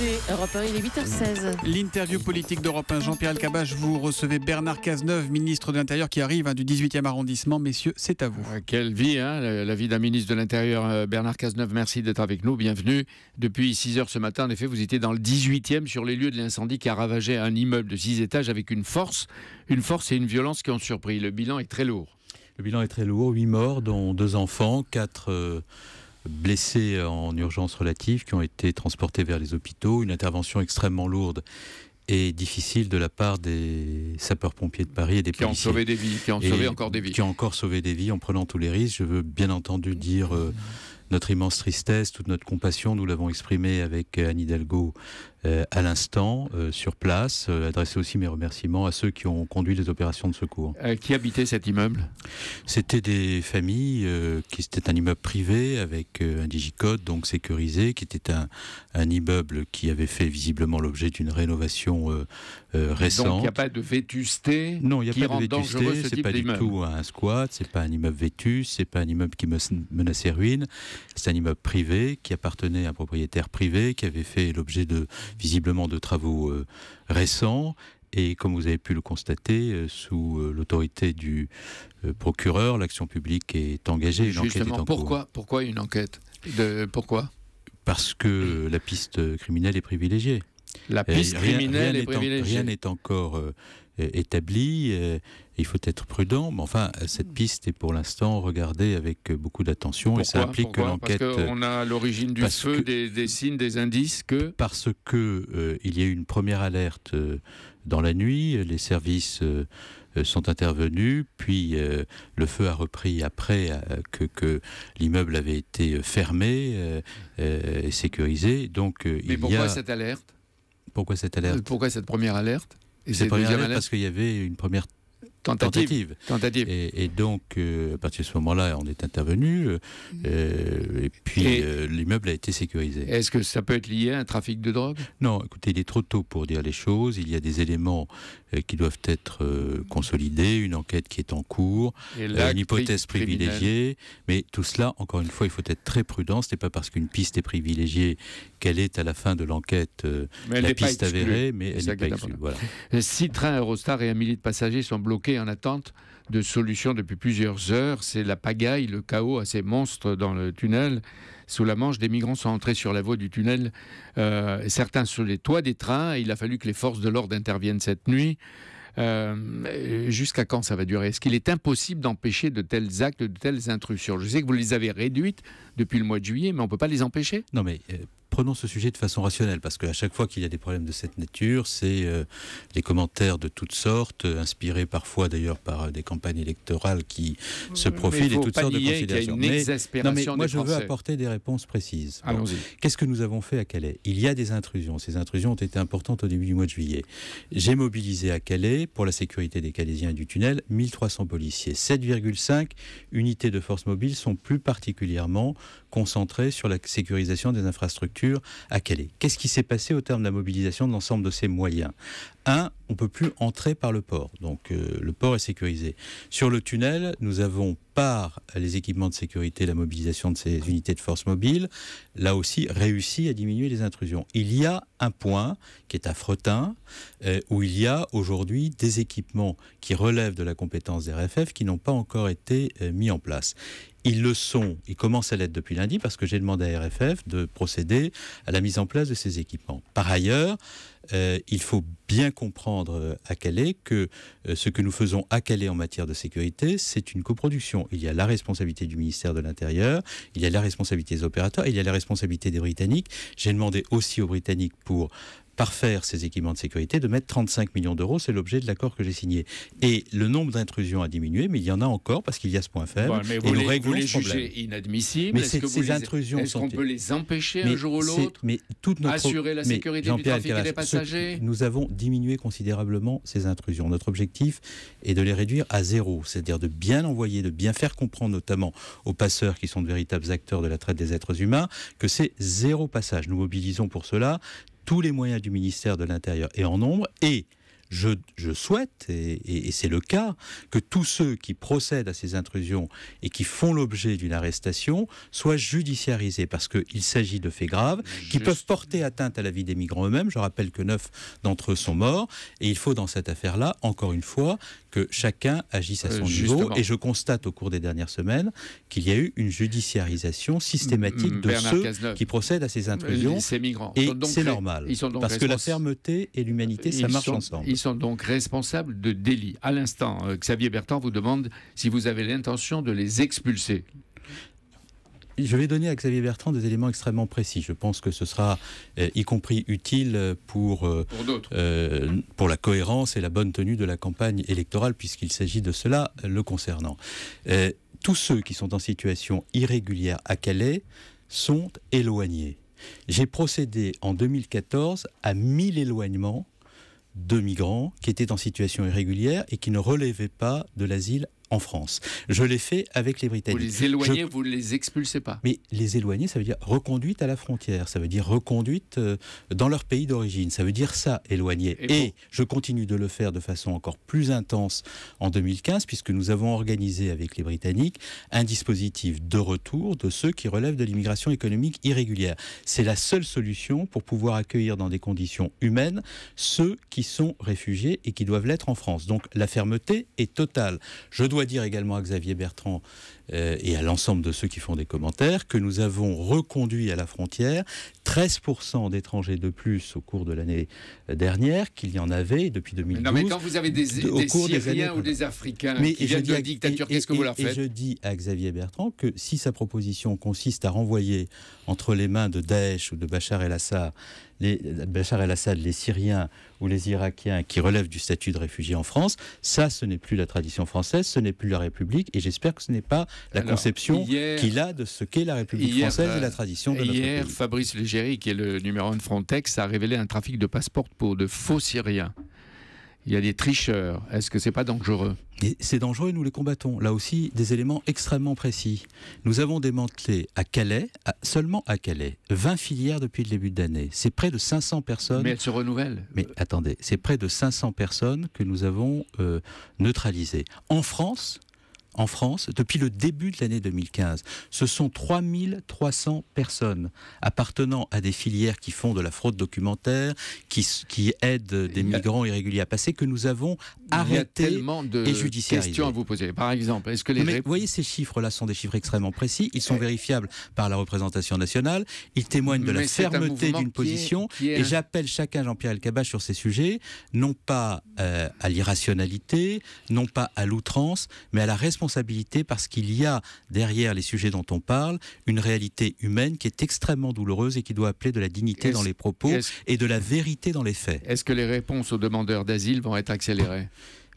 8h16. L'interview politique d'Europe 1, Jean-Pierre Alcabache, vous recevez Bernard Cazeneuve, ministre de l'Intérieur, qui arrive hein, du 18e arrondissement. Messieurs, c'est à vous. quelle vie, hein, la, vie d'un ministre de l'Intérieur. Euh, Bernard Cazeneuve, merci d'être avec nous. Bienvenue. Depuis 6h ce matin, en effet, vous étiez dans le 18e sur les lieux de l'incendie qui a ravagé un immeuble de 6 étages avec une force, une force et une violence qui ont surpris. Le bilan est très lourd. Le bilan est très lourd, 8 morts, dont 2 enfants, 4 blessés en urgence relative qui ont été transportés vers les hôpitaux. Une intervention extrêmement lourde et difficile de la part des sapeurs-pompiers de Paris et des qui policiers. Qui ont sauvé des vies, qui ont sauvé encore des vies. Qui ont encore sauvé des vies en prenant tous les risques. Je veux bien entendu dire... Euh, notre immense tristesse, toute notre compassion, nous l'avons exprimé avec euh, Anne Hidalgo euh, à l'instant, euh, sur place. Euh, adresser aussi mes remerciements à ceux qui ont conduit les opérations de secours. qui habitait cet immeuble C'était des familles qui c'était un immeuble privé avec un digicode donc sécurisé, qui était un, immeuble qui avait fait visiblement l'objet d'une rénovation récente. Donc il n'y a pas de vétusté. Non, il n'y a pas de vétusté. C'est pas du tout un squat, c'est pas un immeuble vétus, c'est pas un immeuble qui menaçait ruine. C'est un immeuble privé qui appartenait à un propriétaire privé qui avait fait l'objet de visiblement de travaux euh, récents et comme vous avez pu le constater, euh, sous euh, l'autorité du procureur, l'action publique est engagée. Justement, pourquoi, pourquoi une enquête de, Pourquoi Parce que la piste criminelle est privilégiée. La piste criminelle est, privilégiée. rien n'est encore euh, établi, euh, il faut être prudent. Mais enfin, cette piste est pour l'instant regardée avec beaucoup d'attention et ça implique que l'enquête. Parce qu'on a l'origine du feu, des, signes, des indices que. Parce que euh, il y a eu une première alerte dans la nuit. Les services sont intervenus, puis le feu a repris après que, l'immeuble avait été fermé et sécurisé. Donc, Mais il pourquoi cette alerte Pourquoi cette alerte Pourquoi cette première alerte c'est pas hein. parce qu'il y avait une première Tentative. Tentative. Et, donc, euh, à partir de ce moment-là, on est intervenu, euh, euh, et puis l'immeuble a été sécurisé. Est-ce que ça peut être lié à un trafic de drogue Non, écoutez, il est trop tôt pour dire les choses. Il y a des éléments qui doivent être consolidés, une enquête qui est en cours, une hypothèse privilégiée. Mais tout cela, encore une fois, il faut être très prudent. Ce n'est pas parce qu'une piste est privilégiée qu'elle est à la fin de l'enquête la piste avérée, mais elle n'est pas exclue. Voilà. Six trains Eurostar et un millier de passagers sont bloqués en attente de solutions depuis plusieurs heures. C'est la pagaille, le chaos à ces monstres dans le tunnel. Sous la Manche, des migrants sont entrés sur la voie du tunnel, euh, certains sur les toits des trains. il a fallu que les forces de l'ordre interviennent cette nuit. Euh, jusqu'à quand ça va durer Est-ce qu'il est impossible d'empêcher de tels actes, de telles intrusions Je sais que vous les avez réduites depuis le mois de juillet, mais on ne peut pas les empêcher Non, mais euh, prenons ce sujet de façon rationnelle, parce qu'à chaque fois qu'il y a des problèmes de cette nature, c'est euh, les commentaires de toutes sortes, euh, inspirés parfois d'ailleurs par euh, des campagnes électorales qui se profilent et toutes sortes de considérations. Une exaspération mais, non, mais moi, je veux apporter des réponses précises. Qu'est-ce que nous avons fait à Calais Il y a des intrusions. Ces intrusions ont été importantes au début du mois de juillet. J'ai mobilisé à Calais, pour la sécurité des Calaisiens et du tunnel, 1300 policiers. 7,5 unités de force mobiles sont plus particulièrement concentrées sur la sécurisation des infrastructures à Calais. Qu'est-ce qui s'est passé au terme de la mobilisation de l'ensemble de ces moyens Un, on peut plus entrer par le port. Donc euh, le port est sécurisé. Sur le tunnel, nous avons par les équipements de sécurité la mobilisation de ces unités de force mobile, là aussi réussi à diminuer les intrusions. Il y a un point qui est à Fretin, euh, où il y a aujourd'hui des équipements qui relèvent de la compétence des RFF qui n'ont pas encore été euh, mis en place. Ils le sont, ils commencent à l'être depuis lundi parce que j'ai demandé à RFF de procéder à la mise en place de ces équipements. Par ailleurs, il faut bien comprendre euh, à Calais que euh, ce que nous faisons à Calais en matière de sécurité, c'est une coproduction. Il y a la responsabilité du ministère de l'Intérieur, il y a la responsabilité des opérateurs, il y a la responsabilité des Britanniques. J'ai demandé aussi aux Britanniques pour parfaire ces équipements de sécurité, de mettre 35 millions d'euros. C'est l'objet de l'accord que j'ai signé. Et le nombre d'intrusions a diminué, mais il y en a encore parce qu'il y a ce point faible. mais vous, et les, vous inadmissibles. Mais est-ce qu'on peut les empêcher un jour ou l'autre Mais assurer la sécurité du trafic et des passagers. nous avons diminué considérablement ces intrusions. Notre objectif est de les réduire à zéro, c'est-à-dire de bien envoyer, de bien faire comprendre, notamment aux passeurs qui sont de véritables acteurs de la traite des êtres humains, que c'est zéro passage. Nous mobilisons pour cela tous les moyens du ministère de l'Intérieur et en nombre et je, je souhaite, et, et, c'est le cas, que tous ceux qui procèdent à ces intrusions et qui font l'objet d'une arrestation soient judiciarisés, parce qu'il s'agit de faits graves qui peuvent porter atteinte à la vie des migrants eux-mêmes. Je rappelle que neuf d'entre eux sont morts, et il faut dans cette affaire-là, encore une fois, que chacun agisse à euh, son niveau. Et je constate au cours des dernières semaines qu'il y a eu une judiciarisation systématique de ceux qui procèdent à ces euh, intrusions. Ces migrants. Et c'est normal. Ils parce que la fermeté et l'humanité, euh, ça marche ensemble sont donc responsables de délits. À l'instant, euh, Xavier Bertrand vous demande si vous avez l'intention de les expulser. Je vais donner à Xavier Bertrand des éléments extrêmement précis. Je pense que ce sera euh, y compris utile euh, pour, pour, pour, la cohérence et la bonne tenue de la campagne électorale, puisqu'il s'agit de cela le concernant. tous ceux qui sont en situation irrégulière à Calais sont éloignés. J'ai procédé en 2014 à 1000 éloignements de migrants qui étaient en situation irrégulière et qui ne relevaient pas de l'asile en France. Je l'ai fait avec les Britanniques. Vous les éloignez, vous ne les expulsez pas. Mais les éloigner, ça veut dire reconduite à la frontière, ça veut dire reconduite euh, dans leur pays d'origine, ça veut dire ça, éloigner. Et, je continue de le faire de façon encore plus intense en 2015, puisque nous avons organisé avec les Britanniques un dispositif de retour de ceux qui relèvent de l'immigration économique irrégulière. C'est la seule solution pour pouvoir accueillir dans des conditions humaines ceux qui sont réfugiés et qui doivent l'être en France. Donc la fermeté est totale. Je dois dire également à Xavier Bertrand euh, et à l'ensemble de ceux qui font des commentaires que nous avons reconduit à la frontière 13% d'étrangers de plus au cours de l'année dernière qu'il y en avait depuis 2012. Non, mais quand vous avez des, Syriens ou des Africains qui viennent de la dictature, qu'est-ce que vous leur faites Et je dis à Xavier Bertrand que si sa proposition consiste à renvoyer entre les mains de Daesh ou de Bachar el-Assad les, Bachar el-Assad, les Syriens ou les Irakiens qui relèvent du statut de réfugiés en France, ça, ce n'est plus la tradition française, ce n'est plus la République, et j'espère que ce n'est pas la conception qu'il a de ce qu'est la République française et la euh, tradition de notre pays qui est le numéro 1 de Frontex, a révélé un trafic de passeports pour de faux Syriens. Il y a des tricheurs. Est-ce que c'est pas dangereux C'est dangereux et nous les combattons. Là aussi, des éléments extrêmement précis. Nous avons démantelé à Calais, seulement à Calais, 20 filières depuis le début de l'année. C'est près de 500 personnes. Mais elles se renouvellent. Mais attendez, c'est près de 500 personnes que nous avons euh, neutralisées. En France, en France depuis le début de l'année 2015. Ce sont 3300 personnes appartenant à des filières qui font de la fraude documentaire, qui, qui aident des migrants irréguliers à passer, que nous avons arrêté Il y a tellement de questions à vous poser. Par exemple, est-ce que les... vous voyez, ces chiffres-là sont des chiffres extrêmement précis, ils sont vérifiables par la représentation nationale, ils témoignent de la fermeté d'une position, et j'appelle chacun Jean-Pierre Elkabach sur ces sujets, non pas euh, à l'irrationalité, non pas à l'outrance, mais à la responsabilité responsabilité parce qu'il y a derrière les sujets dont on parle une réalité humaine qui est extrêmement douloureuse et qui doit appeler de la dignité dans les propos et de la vérité dans les faits. Est-ce que les réponses aux demandeurs d'asile vont être accélérées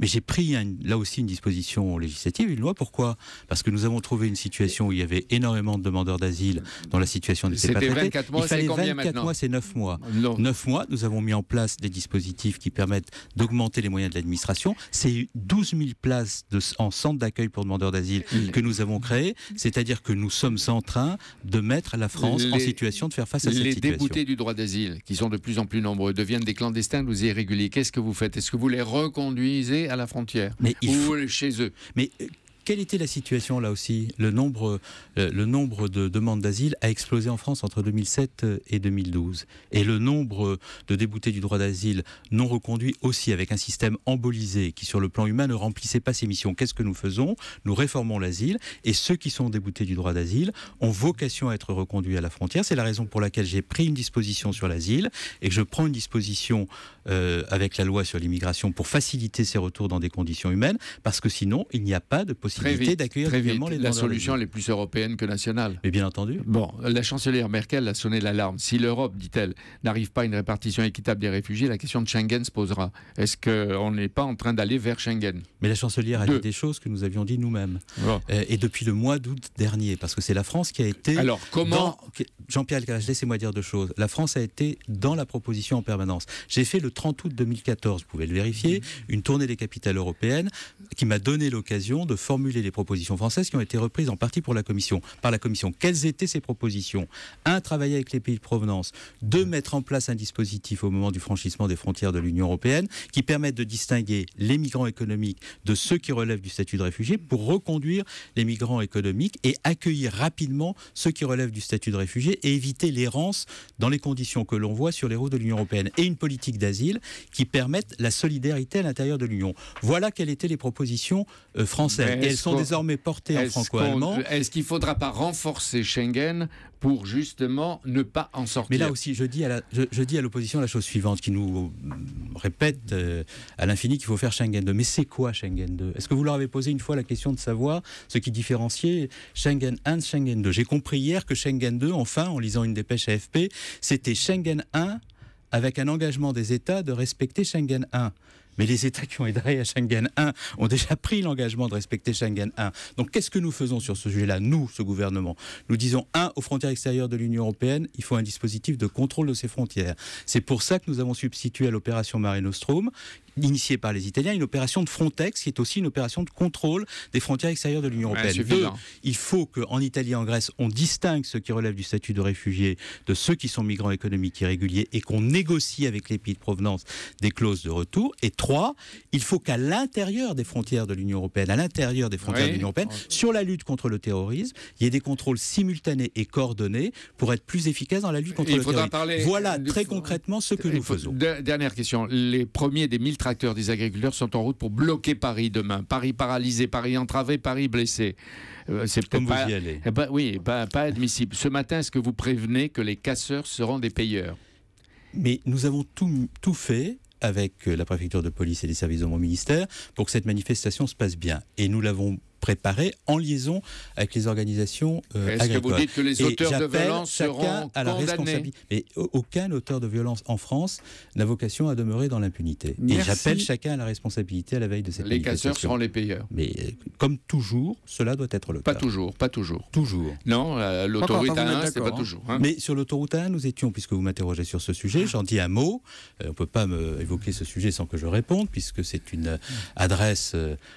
mais j'ai pris là aussi une disposition législative, une loi. Pourquoi Parce que nous avons trouvé une situation où il y avait énormément de demandeurs d'asile dans la situation n'était pas traitée. 24 mois, il fallait 24 mois, c'est 9 mois. 9 mois, nous avons mis en place des dispositifs qui permettent d'augmenter les moyens de l'administration. C'est 12 000 places en centre d'accueil pour demandeurs d'asile que nous avons créées. C'est-à-dire que nous sommes en train de mettre la France en situation de faire face à cette situation. Les déboutés du droit d'asile, qui sont de plus en plus nombreux, deviennent des clandestins ou des irréguliers. Qu'est-ce que vous faites Est-ce que vous les reconduisez à la frontière mais ou faut... chez eux. Mais euh, quelle était la situation là aussi Le nombre, euh, le nombre de demandes d'asile a explosé en France entre 2007 euh, et 2012. Et le nombre euh, de déboutés du droit d'asile non reconduits aussi, avec un système embolisé qui, sur le plan humain, ne remplissait pas ses missions. Qu'est-ce que nous faisons Nous réformons l'asile. Et ceux qui sont déboutés du droit d'asile ont vocation à être reconduits à la frontière. C'est la raison pour laquelle j'ai pris une disposition sur l'asile et que je prends une disposition avec la loi sur l'immigration pour faciliter ces retours dans des conditions humaines, parce que sinon, il n'y a pas de possibilité d'accueillir réellement les La solution est plus européenne que nationale. Mais bien entendu. Bon, la chancelière Merkel a sonné l'alarme. Si l'Europe, dit-elle, n'arrive pas à une répartition équitable des réfugiés, la question de Schengen se posera. Est-ce qu'on n'est pas en train d'aller vers Schengen Mais la chancelière a dit des choses que nous avions dit nous-mêmes. Euh, et depuis le mois d'août dernier, parce que c'est la France qui a été. Alors comment Jean-Pierre Alcaraz, laissez-moi dire deux choses. La France a été dans la proposition en permanence. J'ai fait le 30 août 2014, vous pouvez le vérifier, mm. une tournée des capitales européennes qui m'a donné l'occasion de former les propositions françaises qui ont été reprises en partie pour la commission, par la Commission. Quelles étaient ces propositions Un, travailler avec les pays de provenance. Deux, mm. mettre en place un dispositif au moment du franchissement des frontières de l'Union européenne qui permette de distinguer les migrants économiques de ceux qui relèvent du statut de réfugié pour reconduire les migrants économiques et accueillir rapidement ceux qui relèvent du statut de réfugié et éviter l'errance dans les conditions que l'on voit sur les routes de l'Union européenne. Et une politique d'asile qui permette la solidarité à l'intérieur de l'Union. Voilà quelles étaient les propositions euh, françaises elles sont désormais portées en franco-allemand. Est-ce qu'il ne faudra pas renforcer Schengen pour justement ne pas en sortir Mais là aussi, je dis à je, l'opposition la chose suivante, qui nous euh, répète euh, à l'infini qu'il faut faire Schengen 2. Mais c'est quoi Schengen 2 Est-ce que vous leur avez posé une fois la question de savoir ce qui différenciait Schengen 1 de Schengen 2 J'ai compris hier que Schengen 2, enfin, en lisant une dépêche AFP, c'était Schengen 1 avec un engagement des États de respecter Schengen 1 mais les États qui ont aidé à Schengen 1 ont déjà pris l'engagement de respecter Schengen 1. Donc qu'est-ce que nous faisons sur ce sujet-là, nous, ce gouvernement Nous disons, un, aux frontières extérieures de l'Union européenne, il faut un dispositif de contrôle de ces frontières. C'est pour ça que nous avons substitué à l'opération Mare Nostrum, initiée par les Italiens, une opération de Frontex qui est aussi une opération de contrôle des frontières extérieures de l'Union européenne. il faut qu'en Italie et en Grèce, on distingue ceux qui relèvent du statut de réfugiés de ceux qui sont migrants économiques irréguliers et qu'on négocie avec les pays de provenance des clauses de retour. Et trois, il faut qu'à l'intérieur des frontières de l'Union européenne, à l'intérieur des frontières de l'Union européenne, sur la lutte contre le terrorisme, il y ait des contrôles simultanés et coordonnés pour être plus efficaces dans la lutte contre le terrorisme. Parler voilà très concrètement ce que nous faisons. Dernière question. Les premiers des mille tracteurs des agriculteurs sont en route pour bloquer Paris demain. Paris paralysé, Paris entravé, Paris blessé. Euh, c'est peut-être pas. Vous y allez. Eh ben, oui, pas admissible. Ce matin, est-ce que vous prévenez que les casseurs seront des payeurs Mais nous avons tout, tout fait avec euh, la préfecture de police et les services de mon ministère pour que cette manifestation se passe bien. Et nous l'avons préparé en liaison avec les organisations euh, Est-ce que vous dites que les auteurs de violence seront à la responsabilité Mais aucun auteur de violence en France n'a vocation à demeurer dans l'impunité. Et j'appelle chacun à la responsabilité à la veille de cette Les casseurs seront les payeurs. Mais euh, comme toujours, cela doit être le cas. Pas toujours, pas toujours. Toujours. Non, euh, l'autoroute 1 c'est pas hein. toujours. Hein. Mais sur l'autoroute 1 nous étions, puisque vous m'interrogez sur ce sujet, j'en dis un mot. on ne peut pas me évoquer ce sujet sans que je réponde, puisque c'est une adresse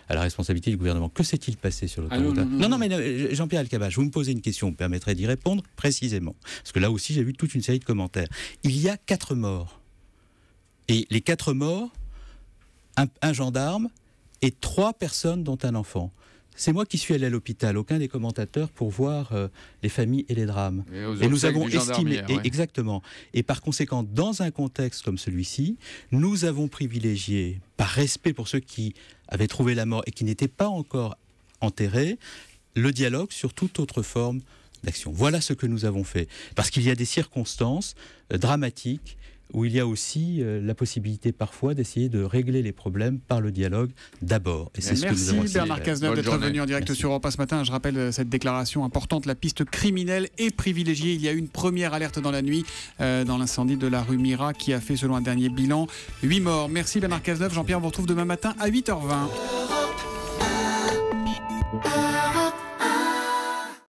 à la responsabilité du gouvernement. Que s'est-il passer sur ah l'autoroute. Hein. non, non, mais euh, Jean-Pierre Alcabache, vous me posez une question, vous me permettrez d'y répondre précisément. Parce que là aussi, j'ai vu toute une série de commentaires. Il y a quatre morts. Et les quatre morts, un, gendarme et trois personnes, dont un enfant. C'est moi qui suis allé à l'hôpital, aucun des commentateurs, pour voir euh, les familles et les drames. Et, nous avons estimé, et, exactement. Et par conséquent, dans un contexte comme celui-ci, nous avons privilégié, par respect pour ceux qui avaient trouvé la mort et qui n'étaient pas encore enterrer le dialogue sur toute autre forme d'action. Voilà ce que nous avons fait. Parce qu'il y a des circonstances euh, dramatiques où il y a aussi euh, la possibilité parfois d'essayer de régler les problèmes par le dialogue d'abord. Et c'est ce que Merci Bernard Cazeneuve d'être venu en direct sur Europe ce matin. Je rappelle euh, cette déclaration importante la piste criminelle est privilégiée. Il y a eu une première alerte dans la nuit dans l'incendie de la rue Mira qui a fait, selon un dernier bilan, 8 morts. Merci Bernard Cazeneuve. Jean-Pierre, on vous retrouve demain matin à 8h20.